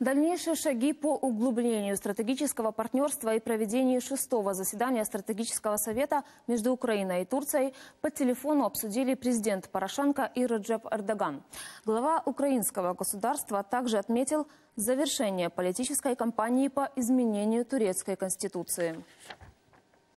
Дальнейшие шаги по углублению стратегического партнерства и проведению шестого заседания стратегического совета между Украиной и Турцией по телефону обсудили президент Порошенко и Раджеп Эрдоган. Глава украинского государства также отметил завершение политической кампании по изменению турецкой конституции.